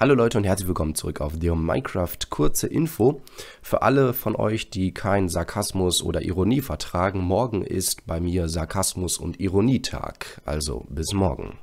Hallo Leute und herzlich willkommen zurück auf The Minecraft. Kurze Info für alle von euch, die keinen Sarkasmus oder Ironie vertragen. Morgen ist bei mir Sarkasmus und Ironietag, also bis morgen.